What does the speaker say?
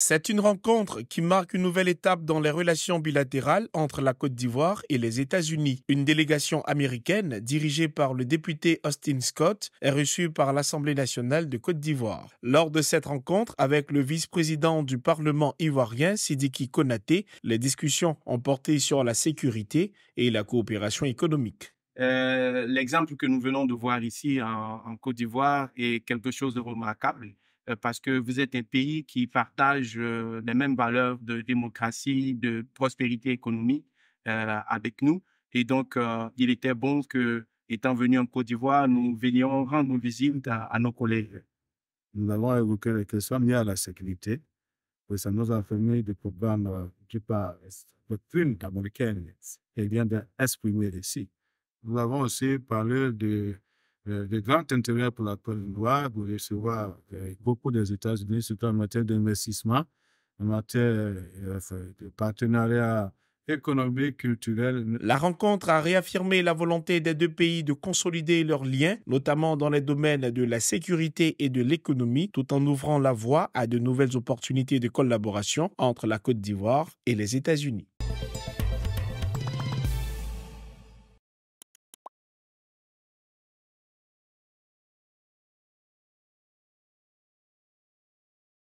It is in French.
C'est une rencontre qui marque une nouvelle étape dans les relations bilatérales entre la Côte d'Ivoire et les États-Unis. Une délégation américaine dirigée par le député Austin Scott est reçue par l'Assemblée nationale de Côte d'Ivoire. Lors de cette rencontre avec le vice-président du Parlement ivoirien Sidiki Konaté, les discussions ont porté sur la sécurité et la coopération économique. Euh, l'exemple que nous venons de voir ici en Côte d'Ivoire est quelque chose de remarquable euh, parce que vous êtes un pays qui partage euh, les mêmes valeurs de démocratie, de prospérité économique euh, avec nous. Et donc, il était bon que, étant venu en Côte d'Ivoire, nous venions rendre visite à, nos collègues. Nous avons évoqué les questions liées à la sécurité. Et ça nous a permis de comprendre que par doctrine américaine, il vient d'exprimer ici. Nous avons aussi parlé de euh, le grand intérêt pour la Côte d'Ivoire de recevoir euh, beaucoup des États-Unis, surtout en matière d'investissement, en matière euh, de partenariat économique, culturel. La rencontre a réaffirmé la volonté des deux pays de consolider leurs liens, notamment dans les domaines de la sécurité et de l'économie, tout en ouvrant la voie à de nouvelles opportunités de collaboration entre la Côte d'Ivoire et les États-Unis.